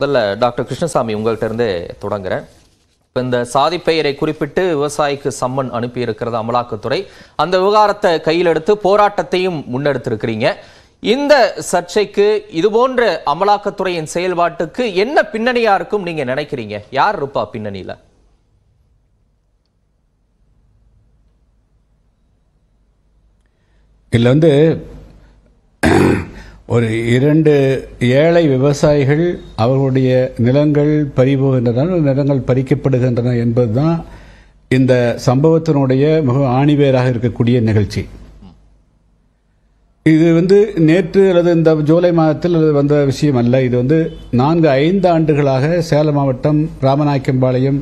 முதல்ல டாக்டர் கிருஷ்ணசாமி உங்கள்கிட்ட இருந்தே தொடங்குறேன் இப்போ இந்த சாதி பெயரை குறிப்பிட்டு விவசாயிக்கு சம்மன் அனுப்பியிருக்கிறது அமலாக்கத்துறை அந்த விவகாரத்தை கையில் எடுத்து போராட்டத்தையும் முன்னெடுத்திருக்கிறீங்க இந்த சர்ச்சைக்கு இது போன்ற அமலாக்கத்துறையின் செயல்பாட்டுக்கு என்ன பின்னணியா இருக்கும் நீங்க நினைக்கிறீங்க யார் இருப்பா பின்னணியில இதில் வந்து ஒரு இரண்டு ஏழை விவசாயிகள் அவர்களுடைய நிலங்கள் பறிபோகின்றன நிலங்கள் பறிக்கப்படுகின்றன என்பதுதான் இந்த சம்பவத்தினுடைய மிக ஆணிவேராக இருக்கக்கூடிய நிகழ்ச்சி இது வந்து நேற்று அல்லது இந்த ஜூலை மாதத்தில் வந்த விஷயம் அல்ல இது வந்து நான்கு ஐந்து ஆண்டுகளாக சேலம் மாவட்டம் ராமநாயக்கம்பாளையம்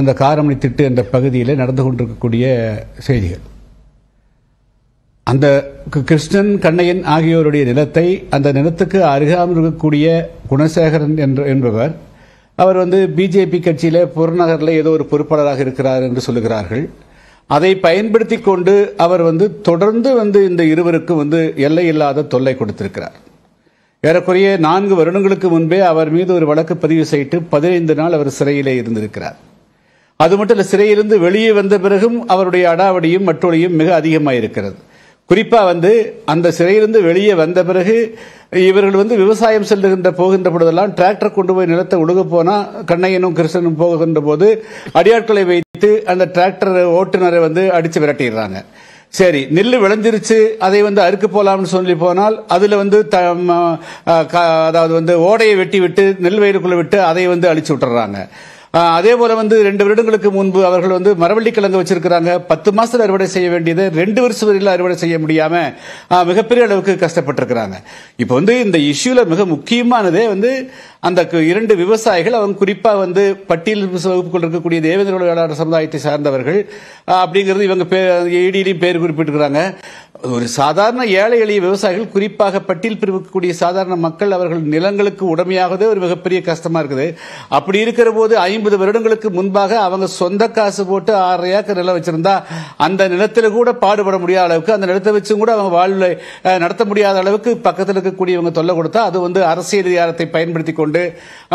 அந்த காரமணி திட்டு என்ற பகுதியில் நடந்து கொண்டிருக்கக்கூடிய செய்திகள் அந்த கிருஷ்ணன் கண்ணையன் ஆகியோருடைய நிலத்தை அந்த நிலத்துக்கு அருகாமல் இருக்கக்கூடிய குணசேகரன் என்ற என்பவர் அவர் வந்து பிஜேபி கட்சியில் புறநகரில் ஏதோ ஒரு பொறுப்பாளராக இருக்கிறார் என்று சொல்லுகிறார்கள் அதை பயன்படுத்தி கொண்டு அவர் வந்து தொடர்ந்து வந்து இந்த இருவருக்கு வந்து எல்லை இல்லாத தொல்லை கொடுத்திருக்கிறார் ஏறக்குறைய நான்கு வருடங்களுக்கு முன்பே அவர் மீது ஒரு வழக்கு பதிவு செய்து பதினைந்து நாள் அவர் சிறையிலே இருந்திருக்கிறார் அது மட்டும் இல்லை சிறையிலிருந்து வெளியே வந்த பிறகும் அவருடைய அடாவடியும் மற்றொழியும் மிக அதிகமாக இருக்கிறது குறிப்பாக வந்து அந்த சிறையிலிருந்து வெளியே வந்த பிறகு இவர்கள் வந்து விவசாயம் செல்லுகின்ற போகின்ற பொழுதெல்லாம் டிராக்டர் கொண்டு போய் நிலத்தை ஒழுக போனால் கண்ணையனும் கிருஷ்ணனும் போகின்ற போது அடியாட்களை வைத்து அந்த டிராக்டர் ஓட்டுநரை வந்து அடித்து விரட்டிடுறாங்க சரி நெல் விளைஞ்சிருச்சு அதை வந்து அறுக்க போலாம்னு சொல்லி போனால் அதில் வந்து த அதாவது வந்து ஓடையை வெட்டி விட்டு நெல் வயிறுக்குள்ளே விட்டு அதை வந்து அழிச்சு விட்டுறாங்க அதே போல வந்து ரெண்டு வருடங்களுக்கு முன்பு அவர்கள் வந்து மரவள்ளி கிழங்கு வச்சிருக்கிறாங்க பத்து மாசத்துல அறுவடை செய்ய வேண்டியது ரெண்டு வருஷம் வரையில் அறுவடை செய்ய முடியாம மிகப்பெரிய அளவுக்கு கஷ்டப்பட்டிருக்கிறாங்க இப்போ வந்து இந்த இஷ்யூல மிக முக்கியமானதே வந்து அந்த இரண்டு விவசாயிகள் அவங்க குறிப்பா வந்து பட்டியல் வகுப்புக்குள் இருக்கக்கூடிய தேவேந்திர சமுதாயத்தை சார்ந்தவர்கள் அப்படிங்கிறது இவங்க பேர் இடியிலையும் பேர் குறிப்பிட்டிருக்கிறாங்க ஒரு சாதாரண ஏழை எளிய விவசாயிகள் குறிப்பாக பட்டியல் பிரிவுக்கூடிய சாதாரண மக்கள் அவர்கள் நிலங்களுக்கு உடமையாகவே ஒரு மிகப்பெரிய கஷ்டமா இருக்குது அப்படி இருக்கிற போது ஐம்பது வருடங்களுக்கு முன்பாக அவங்க சொந்த காசு போட்டு ஆறரை ஏக்கர் நிலம் வச்சிருந்தா அந்த நிலத்தில் கூட பாடுபட முடியாத அளவுக்கு அந்த நிலத்தை வச்சும் கூட அவங்க வாழ்வை நடத்த முடியாத அளவுக்கு பக்கத்தில் இருக்கக்கூடியவங்க தொல்லை கொடுத்தா அது வந்து அரசியல் அதிகாரத்தை பயன்படுத்தி கொண்டு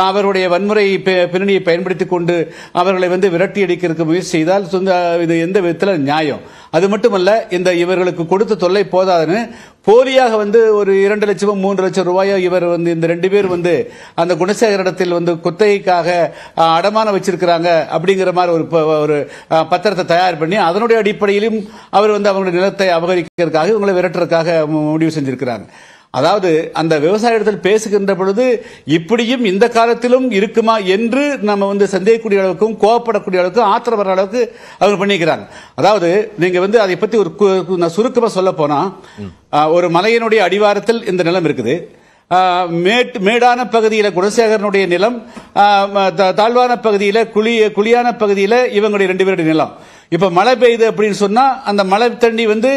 அவருடைய வன்முறை பின்னணியை பயன்படுத்தி கொண்டு அவர்களை வந்து விரட்டி அடிக்கிறதுக்கு முயற்சி செய்தால் இது எந்த விதத்தில் நியாயம் அது மட்டுமல்ல இந்த இவர்களுக்கு கொடுத்த தொல்லை போதாதுன்னு போலியாக வந்து ஒரு இரண்டு லட்சமோ மூன்று லட்சம் ரூபாயோ இவர் வந்து இந்த ரெண்டு பேர் வந்து அந்த குணசேகரிடத்தில் வந்து குத்தகைக்காக அடமானம் வச்சிருக்கிறாங்க அப்படிங்கிற மாதிரி ஒரு ஒரு பத்திரத்தை தயார் பண்ணி அதனுடைய அடிப்படையிலும் அவர் வந்து அவங்களுடைய நிலத்தை அபகரிக்கிறதுக்காக இவங்களை விரட்டுறதுக்காக முடிவு செஞ்சிருக்கிறாங்க அதாவது அந்த விவசாய இடத்தில் பேசுகின்ற பொழுது இப்படியும் இந்த காலத்திலும் இருக்குமா என்று நம்ம வந்து சந்தேகக்கூடிய அளவுக்கும் கோவப்படக்கூடிய அளவுக்கும் ஆத்திரம் வர அளவுக்கு அவங்க பண்ணிக்கிறாங்க அதாவது நீங்க வந்து அதை பத்தி ஒரு சுருக்கமாக சொல்ல போனா ஒரு மலையினுடைய அடிவாரத்தில் இந்த நிலம் இருக்குது மேட் மேடான பகுதியில் குணசேகரனுடைய நிலம் தாழ்வான பகுதியில் குழி குழியான பகுதியில் இவங்களுடைய ரெண்டு பேருடைய நிலம் இப்போ மழை பெய்யுது அப்படின்னு சொன்னால் அந்த மழை தண்ணி வந்து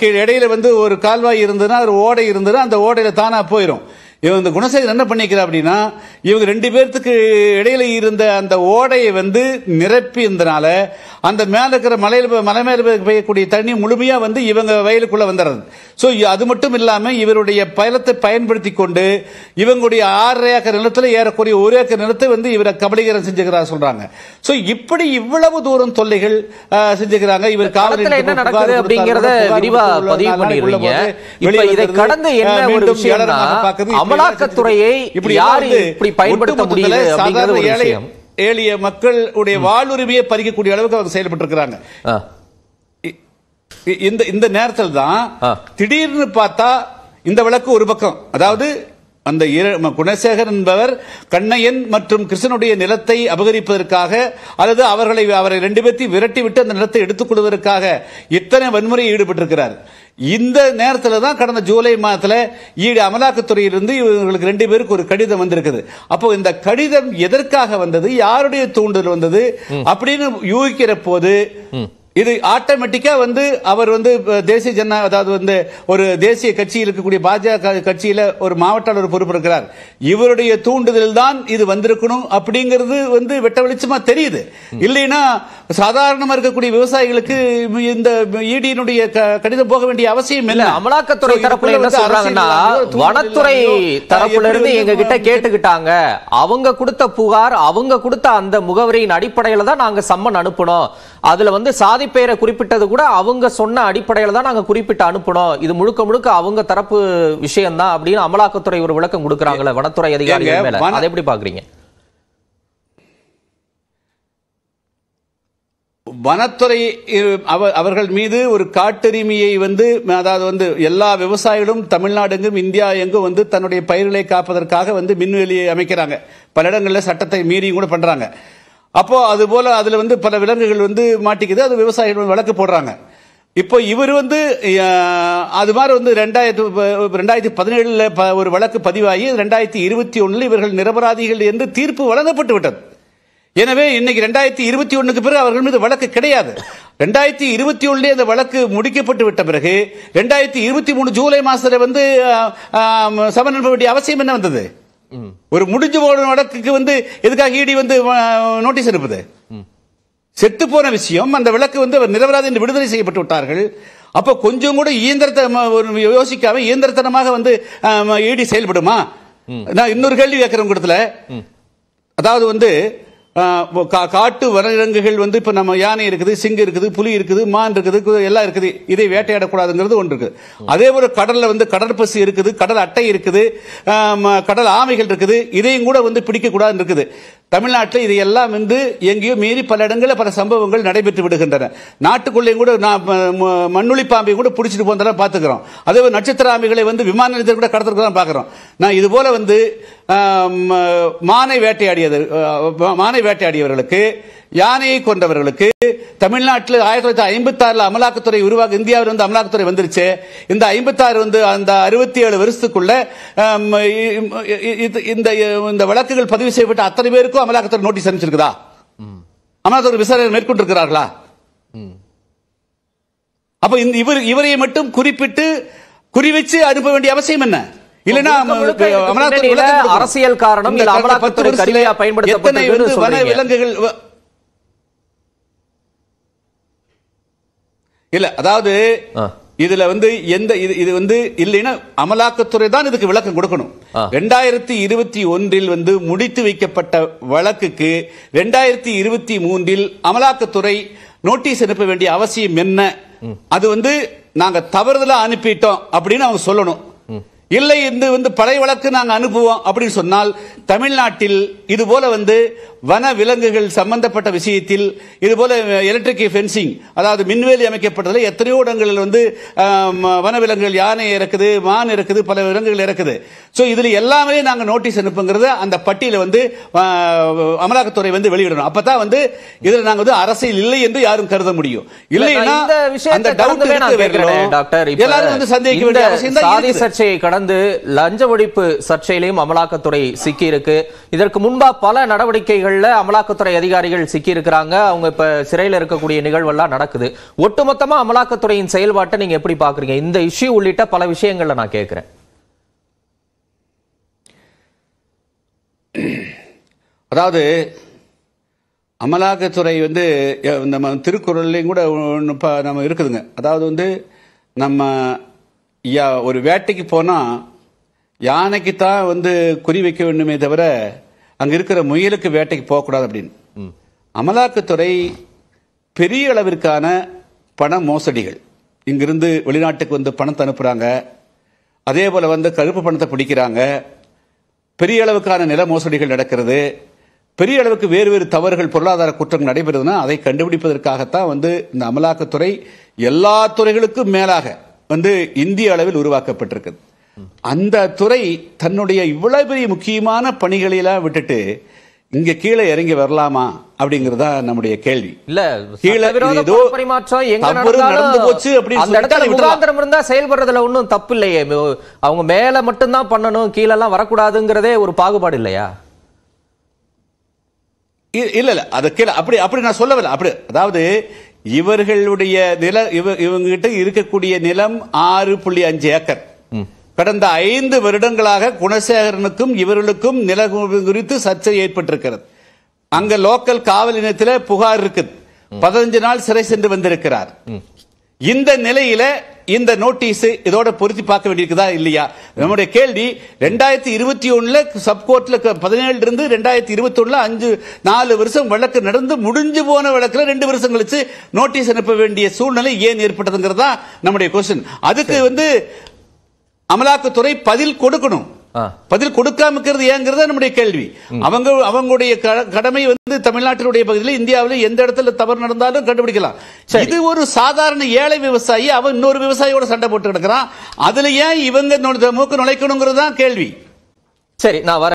கீழ் இடையில வந்து ஒரு கால்வாய் இருந்ததுன்னா ஒரு ஓடை இருந்ததுன்னா அந்த ஓடையில் தானாக போயிடும் இவங்க இந்த குணசேகர் என்ன பண்ணிக்கிறா அப்படின்னா இவங்க ரெண்டு பேர்த்துக்கு இடையில இருந்த அந்த ஓடையை வந்து நிரப்பி இருந்தனால அந்த மேல இருக்கிற மலையில் மலை மேல பெய்யக்கூடிய தண்ணி முழுமையா வந்து இவங்க வயலுக்குள்ள வந்துடுறது ஸோ அது மட்டும் இல்லாமல் இவருடைய பயலத்தை பயன்படுத்தி கொண்டு இவங்களுடைய ஆறரை ஏக்கர் நிலத்துல ஏறக்கூடிய ஒரு ஏக்கர் நிலத்தை வந்து இவரை கபலீகரம் செஞ்சுக்கிறார் சொல்றாங்க ஸோ இப்படி இவ்வளவு தூரம் தொல்லைகள் செஞ்சுக்கிறாங்க இவர் காவலில் என்ன நடக்குது அப்படிங்கறத விரிவா பதிவு பண்ணிருக்கீங்க இதை கடந்து என்ன ஒரு அமலாக்கத்துறையை இப்படி யாரு இப்படி பயன்படுத்த முடியல சாதாரண ஏழிய மக்களுடைய வாழ்வுரிமையை பறிக்கக்கூடிய அளவுக்கு அவங்க செயல்பட்டிருக்கிறாங்க இந்த இந்த நேரத்தில் தான் திடீர்னு பார்த்தா இந்த விளக்கு ஒரு பக்கம் அதாவது அந்த குணசேகர் என்பவர் கண்ணையன் மற்றும் கிருஷ்ணனுடைய நிலத்தை அபகரிப்பதற்காக அல்லது அவர்களை அவரை ரெண்டு பேர்த்தையும் விரட்டி விட்டு அந்த நிலத்தை எடுத்துக் கொள்வதற்காக இத்தனை வன்முறையில் ஈடுபட்டிருக்கிறார் இந்த நேரத்தில் தான் கடந்த ஜூலை மாதத்தில் ஈடு அமலாக்கத்துறையிலிருந்து இவங்களுக்கு ரெண்டு பேருக்கு ஒரு கடிதம் வந்திருக்குது அப்போ இந்த கடிதம் எதற்காக வந்தது யாருடைய தூண்டுதல் வந்தது அப்படின்னு யூகிக்கிற போது இது ஆட்டோமேட்டிக்கா வந்து அவர் வந்து தேசிய ஜன அதாவது வந்து ஒரு தேசிய கட்சியில் இருக்கக்கூடிய பாஜக கட்சியில ஒரு மாவட்டாளர் பொறுப்பு இருக்கிறார் இவருடைய தூண்டுதல் தான் இது வந்திருக்கணும் அப்படிங்கிறது வந்து வெட்ட வெளிச்சமா தெரியுது இல்லைன்னா சாதாரணமாக இருக்கக்கூடிய விவசாயிகளுக்கு இந்த இடியினுடைய கடிதம் போக வேண்டிய அவசியம் இல்லை அமலாக்கத்துறை தரப்புல என்ன சொல்றாங்கன்னா வனத்துறை தரப்புல இருந்து எங்க கிட்ட கேட்டுக்கிட்டாங்க அவங்க கொடுத்த புகார் அவங்க கொடுத்த அந்த முகவரியின் அடிப்படையில தான் நாங்க சம்மன் அனுப்பணும் அதுல வந்து சாதி சாதி பெயரை குறிப்பிட்டது கூட அவங்க சொன்ன அடிப்படையில் தான் நாங்கள் குறிப்பிட்டு அனுப்பணும் இது முழுக்க முழுக்க அவங்க தரப்பு விஷயம் தான் அப்படின்னு அமலாக்கத்துறை ஒரு விளக்கம் கொடுக்குறாங்களே வனத்துறை அதிகாரிகள் அதை எப்படி பார்க்குறீங்க வனத்துறை அவர்கள் மீது ஒரு காட்டுரிமையை வந்து அதாவது வந்து எல்லா விவசாயிகளும் தமிழ்நாடு எங்கும் இந்தியா எங்கும் வந்து தன்னுடைய பயிர்களை காப்பதற்காக வந்து மின்வெளியை அமைக்கிறாங்க பல இடங்களில் சட்டத்தை மீறியும் கூட பண்றாங்க அப்போ அது போல அதுல வந்து பல விலங்குகள் வந்து மாட்டிக்குது அது விவசாயிகள் வழக்கு போடுறாங்க இப்போ இவர் வந்து அது மாதிரி வந்து ரெண்டாயிரத்து ரெண்டாயிரத்தி பதினேழுல ஒரு வழக்கு பதிவாகி ரெண்டாயிரத்தி இருபத்தி ஒன்றில் இவர்கள் நிரபராதிகள் என்று தீர்ப்பு வழங்கப்பட்டு விட்டது எனவே இன்னைக்கு ரெண்டாயிரத்தி இருபத்தி ஒன்றுக்கு பிறகு அவர்கள் மீது வழக்கு கிடையாது ரெண்டாயிரத்தி இருபத்தி ஒன்றுலேயே அந்த வழக்கு முடிக்கப்பட்டு விட்ட பிறகு ரெண்டாயிரத்தி இருபத்தி மூணு ஜூலை மாதத்தில் வந்து சமன் வேண்டிய அவசியம் என்ன வந்தது ஒரு முடிஞ்சு போன வழக்குக்கு வந்து எதுக்காக ஈடி வந்து நோட்டீஸ் அனுப்புது செத்து போன விஷயம் அந்த விளக்கு வந்து நிரபராதி விடுதலை செய்யப்பட்டு விட்டார்கள் அப்போ கொஞ்சம் கூட இயந்திரத்தை யோசிக்காம இயந்திரத்தனமாக வந்து ஈடி செயல்படுமா நான் இன்னொரு கேள்வி கேட்கிறேன் இடத்துல அதாவது வந்து காட்டு வனவிலங்குகள் வந்து இப்போ நம்ம யானை இருக்குது சிங்கு இருக்குது புலி இருக்குது மான் இருக்குது எல்லாம் இருக்குது இதை வேட்டையாடக்கூடாதுங்கிறது ஒன்று இருக்குது அதே போல கடலில் வந்து கடற்பசி இருக்குது கடல் அட்டை இருக்குது கடல் ஆமைகள் இருக்குது இதையும் கூட வந்து பிடிக்கக்கூடாதுன்னு இருக்குது தமிழ்நாட்டில் இது எல்லாம் வந்து எங்கேயோ மீறி பல இடங்களில் பல சம்பவங்கள் நடைபெற்று விடுகின்றன நாட்டுக்குள்ளேயும் கூட நான் மண்ணுளி பாம்பையும் கூட பிடிச்சிட்டு போனதெல்லாம் பார்த்துக்கிறோம் அதே நட்சத்திர ஆம்பிகளை வந்து விமான நிலையத்தில் கூட கடத்திருக்கிறோம் பார்க்குறோம் நான் இது போல வந்து மானை வேட்டையாடியது மானை வேட்டையாடியவர்களுக்கு யானையை கொண்டவர்களுக்கு தமிழ்நாட்டில் ஆயிரத்தி தொள்ளாயிரத்தி ஐம்பத்தி ஆறுல அமலாக்கத்துறை உருவாக இந்தியாவில் வந்து அமலாக்கத்துறை வந்துருச்சு இந்த ஐம்பத்தாறு வந்து அந்த அறுபத்தி ஏழு வருஷத்துக்குள்ள இந்த இந்த வழக்குகள் பதிவு செய்யப்பட்ட அத்தனை பேருக்கும் அமலாக்கத்துறை நோட்டீஸ் அனுப்பிச்சிருக்கா அமலாக்கத்துறை விசாரணை மேற்கொண்டிருக்கிறார்களா அப்ப இந்த இவர் இவரை மட்டும் குறிப்பிட்டு குறிவச்சு அனுப்ப வேண்டிய அவசியம் என்ன அரசியல் காரணம் வன விலங்குகள் இல்ல அதாவது இதுல வந்து எந்த இது இது வந்து இல்லைன்னா அமலாக்கத்துறை தான் இதுக்கு விளக்கம் கொடுக்கணும் ரெண்டாயிரத்தி இருபத்தி ஒன்றில் வந்து முடித்து வைக்கப்பட்ட வழக்குக்கு ரெண்டாயிரத்தி இருபத்தி மூன்றில் அமலாக்கத்துறை நோட்டீஸ் அனுப்ப வேண்டிய அவசியம் என்ன அது வந்து நாங்க தவறுதலா அனுப்பிட்டோம் அப்படின்னு அவங்க சொல்லணும் இல்லை என்று வந்து பழைய வழக்கு நாங்கள் அனுப்புவோம் அப்படின்னு சொன்னால் தமிழ்நாட்டில் இதுபோல வந்து வன விலங்குகள் சம்பந்தப்பட்ட விஷயத்தில் இதுபோல எலக்ட்ரிக் ஃபென்சிங் அதாவது மின்வேலி அமைக்கப்பட்டதில் எத்தனையோ இடங்களில் வந்து வன விலங்குகள் யானை இறக்குது மான் இருக்குது பல விலங்குகள் இறக்குது ஸோ இதில் எல்லாமே நாங்கள் நோட்டீஸ் அனுப்புங்கிறத அந்த பட்டியலை வந்து அமலாக்கத்துறை வந்து வெளியிடணும் அப்போ தான் வந்து இதில் நாங்கள் வந்து அரசியல் இல்லை என்று யாரும் கருத முடியும் இல்லைன்னா அந்த டவுட் டாக்டர் எல்லாரும் வந்து சந்தேகிக்க வேண்டிய அவசியம் தான் சர்ச்சையை கடந்து தொடர்ந்து லஞ்ச ஒழிப்பு சர்ச்சையிலையும் அமலாக்கத்துறை சிக்கியிருக்கு இதற்கு முன்பா பல நடவடிக்கைகள்ல அமலாக்கத்துறை அதிகாரிகள் சிக்கியிருக்கிறாங்க அவங்க இப்ப சிறையில் இருக்கக்கூடிய நிகழ்வெல்லாம் நடக்குது ஒட்டுமொத்தமா அமலாக்கத்துறையின் செயல்பாட்டை நீங்க எப்படி பாக்குறீங்க இந்த இஷ்யூ உள்ளிட்ட பல விஷயங்கள்ல நான் கேட்கிறேன் அதாவது அமலாக்கத்துறை வந்து நம்ம திருக்குறள்லையும் கூட நம்ம இருக்குதுங்க அதாவது வந்து நம்ம யா ஒரு வேட்டைக்கு போனால் யானைக்கு தான் வந்து குறி வைக்க வேண்டுமே தவிர அங்கே இருக்கிற முயலுக்கு வேட்டைக்கு போகக்கூடாது அப்படின்னு அமலாக்கத்துறை பெரிய அளவிற்கான பண மோசடிகள் இங்கிருந்து வெளிநாட்டுக்கு வந்து பணத்தை அனுப்புகிறாங்க அதே போல் வந்து கருப்பு பணத்தை பிடிக்கிறாங்க பெரிய அளவுக்கான நில மோசடிகள் நடக்கிறது பெரிய அளவுக்கு வேறு வேறு தவறுகள் பொருளாதார குற்றங்கள் நடைபெறுதுன்னா அதை கண்டுபிடிப்பதற்காகத்தான் வந்து இந்த அமலாக்கத்துறை எல்லா துறைகளுக்கும் மேலாக வந்து இந்திய அளவில் உருவாக்கப்பட்டிருக்குது அந்த துறை தன்னுடைய இவ்வளவு பெரிய முக்கியமான பணிகளெல்லாம் விட்டுட்டு இங்க கீழே இறங்கி வரலாமா அப்படிங்கறதா நம்முடைய கேள்வி இல்ல கீழே பரிமாற்றம் எங்க நடந்து போச்சு அப்படின்னு இருந்தா செயல்படுறதுல ஒன்னும் தப்பு இல்லையே அவங்க மேல மட்டும்தான் பண்ணணும் கீழெல்லாம் வரக்கூடாதுங்கிறதே ஒரு பாகுபாடு இல்லையா இல்ல இல்ல அது கீழே அப்படி அப்படி நான் சொல்லவில்லை அப்படி அதாவது இவர்களுடைய நில இவங்க இருக்கக்கூடிய நிலம் ஆறு புள்ளி அஞ்சு ஏக்கர் கடந்த ஐந்து வருடங்களாக குணசேகரனுக்கும் இவர்களுக்கும் நில குறித்து சர்ச்சை ஏற்பட்டிருக்கிறது அங்க லோக்கல் காவல் இனத்தில் புகார் இருக்கு பதினஞ்சு நாள் சிறை சென்று வந்திருக்கிறார் இந்த நிலையில இந்த நோட்டீஸ் இதோட பொருத்தி பார்க்க வேண்டியிருக்குதா இல்லையா நம்முடைய கேள்வி ரெண்டாயிரத்தி இருபத்தி ஒண்ணுல சப்கோர்ட்ல பதினேழுல இருந்து ரெண்டாயிரத்தி இருபத்தி ஒண்ணுல அஞ்சு நாலு வருஷம் வழக்கு நடந்து முடிஞ்சு போன வழக்குல ரெண்டு வருஷம் கழிச்சு நோட்டீஸ் அனுப்ப வேண்டிய சூழ்நிலை ஏன் ஏற்பட்டதுங்கிறதா நம்முடைய கொஸ்டின் அதுக்கு வந்து அமலாக்கத்துறை பதில் கொடுக்கணும் பதில் கொடுக்காம இருக்கிறது ஏங்கிறது நம்முடைய கேள்வி அவங்க அவங்களுடைய கடமை வந்து தமிழ்நாட்டினுடைய பகுதியில் இந்தியாவில் எந்த இடத்துல தவறு நடந்தாலும் கண்டுபிடிக்கலாம் இது ஒரு சாதாரண ஏழை விவசாயி அவன் இன்னொரு விவசாயியோட சண்டை போட்டு கிடக்கிறான் அதுல ஏன் இவங்க மூக்கு நுழைக்கணுங்கிறது தான் கேள்வி சரி நான் வர